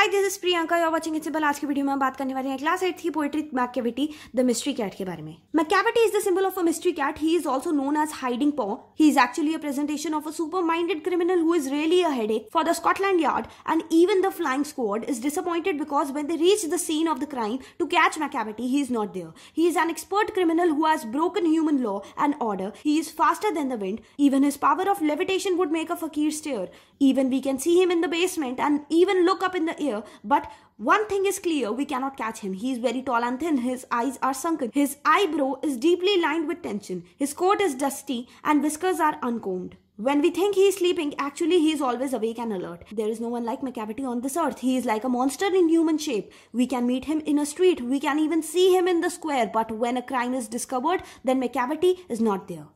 Hi, this is Priyanka. You are watching It's Simple. Today's video, we will talk about class 8 poetry Macavity, the mystery cat. Macavity is the symbol of a mystery cat. He is also known as Hiding Paw. He is actually a presentation of a super-minded criminal who is really a headache for the Scotland Yard and even the flying squad is disappointed because when they reach the scene of the crime to catch Macavity, he is not there. He is an expert criminal who has broken human law and order. He is faster than the wind. Even his power of levitation would make a fakir stare. Even we can see him in the basement and even look up in the air but one thing is clear, we cannot catch him. He is very tall and thin, his eyes are sunken, his eyebrow is deeply lined with tension, his coat is dusty, and whiskers are uncombed. When we think he is sleeping, actually he is always awake and alert. There is no one like McCavity on this earth. He is like a monster in human shape. We can meet him in a street, we can even see him in the square, but when a crime is discovered, then McCavity is not there.